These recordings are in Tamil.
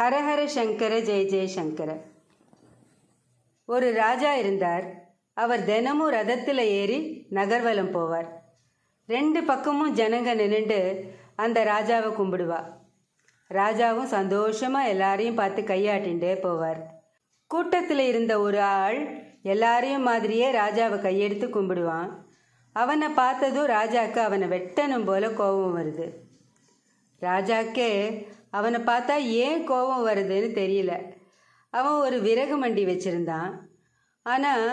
ஹரஹர சங்கர ஜெய ஜெயசங்கர ஒரு ராஜா இருந்தார் அவர் தினமும் ரதத்தில் ஏறி நகர்வலம் போவார் ரெண்டு பக்கமும் ஜனங்க நின்று அந்த ராஜாவை கும்பிடுவா ராஜாவும் சந்தோஷமா எல்லாரையும் பார்த்து கையாட்டின்றே போவார் கூட்டத்தில் இருந்த ஒரு ஆள் எல்லாரையும் மாதிரியே ராஜாவை கையெடுத்து கும்பிடுவான் அவனை பார்த்ததும் ராஜாவுக்கு அவனை வெட்டணும் போல கோபம் வருது ராஜாக்கே அவனை பார்த்தா ஏன் கோபம் வருதுன்னு தெரியல அவன் ஒரு விறகு மண்டி வச்சுருந்தான் ஆனால்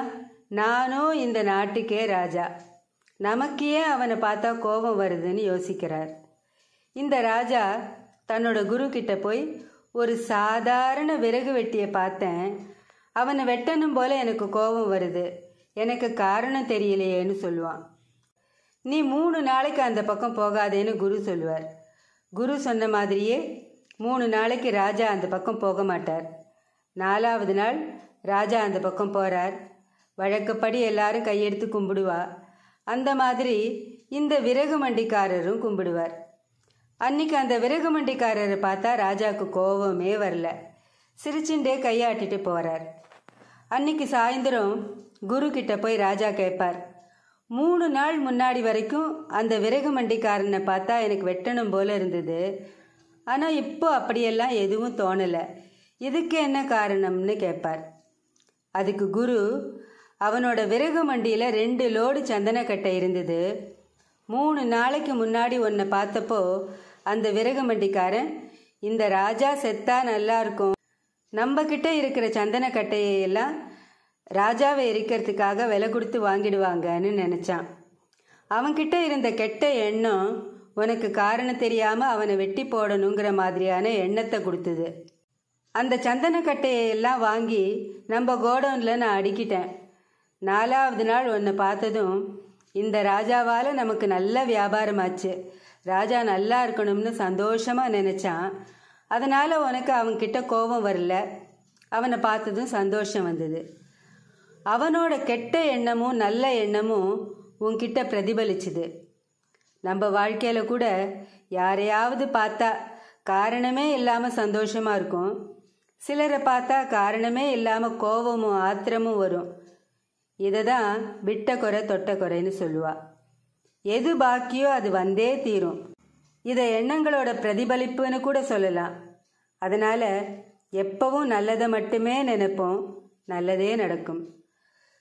நானும் இந்த நாட்டுக்கே ராஜா நமக்கே அவனை பார்த்தா கோபம் வருதுன்னு யோசிக்கிறார் இந்த ராஜா தன்னோட குரு கிட்ட போய் ஒரு சாதாரண விறகு வெட்டியை பார்த்தேன் அவனை வெட்டணும் போல எனக்கு கோபம் வருது எனக்கு காரணம் தெரியலையேன்னு சொல்லுவான் நீ மூணு நாளைக்கு அந்த பக்கம் போகாதேன்னு குரு சொல்லுவார் குரு சொன்ன மாதிரியே மூணு நாளைக்கு ராஜா அந்த பக்கம் போக மாட்டார் நாலாவது நாள் ராஜா அந்த பக்கம் போகிறார் வழக்கப்படி எல்லாரும் கையெடுத்து கும்பிடுவா அந்த மாதிரி இந்த விறகு மண்டிக்காரரும் கும்பிடுவார் அன்னைக்கு அந்த விறகு மண்டிக்காரரை பார்த்தா ராஜாவுக்கு கோபமே வரல சிரிச்சுண்டே கையாட்டிட்டு போகிறார் அன்னைக்கு சாயந்தரம் குரு கிட்ட போய் ராஜா கேட்பார் மூணு நாள் முன்னாடி வரைக்கும் அந்த விறகு மண்டிக்காரனை பார்த்தா எனக்கு வெட்டணும் போல இருந்தது ஆனால் இப்போ அப்படியெல்லாம் எதுவும் தோணலை இதுக்கு என்ன காரணம்னு கேட்பார் அதுக்கு குரு அவனோட விறகு மண்டியில் ரெண்டு லோடு சந்தனக்கட்டை இருந்தது மூணு நாளைக்கு முன்னாடி ஒன்றை பார்த்தப்போ அந்த விறகு மண்டிக்காரன் இந்த ராஜா செத்தா நல்லா இருக்கும் நம்மக்கிட்ட இருக்கிற சந்தனக்கட்டையெல்லாம் ராஜாவை எரிக்கிறதுக்காக விலை கொடுத்து வாங்கிடுவாங்கன்னு நினச்சான் அவன்கிட்ட இருந்த கெட்ட எண்ணம் உனக்கு காரணம் தெரியாமல் அவனை வெட்டி போடணுங்கிற மாதிரியான எண்ணத்தை கொடுத்தது அந்த சந்தனக்கட்டையை எல்லாம் வாங்கி நம்ம கோடவுனில் நான் அடிக்கிட்டேன் நாலாவது நாள் உன்னை பார்த்ததும் இந்த ராஜாவால் நமக்கு நல்ல வியாபாரமாச்சு ராஜா நல்லா இருக்கணும்னு சந்தோஷமாக நினச்சான் அதனால் உனக்கு அவன்கிட்ட கோபம் வரல அவனை பார்த்ததும் சந்தோஷம் வந்தது அவனோட கெட்ட எண்ணமும் நல்ல எண்ணமும் உன்கிட்ட பிரதிபலிச்சுது நம்ம வாழ்க்கையில் கூட யாரையாவது பார்த்தா காரணமே இல்லாமல் சந்தோஷமாக இருக்கும் சிலரை பார்த்தா காரணமே இல்லாமல் கோபமும் ஆத்திரமும் வரும் இதை தான் விட்ட குறை தொட்ட குறைன்னு சொல்லுவா எது பாக்கியோ அது வந்தே தீரும் இதை எண்ணங்களோட பிரதிபலிப்புன்னு கூட சொல்லலாம் அதனால் எப்பவும் நல்லதை மட்டுமே நினைப்போம் நல்லதே நடக்கும்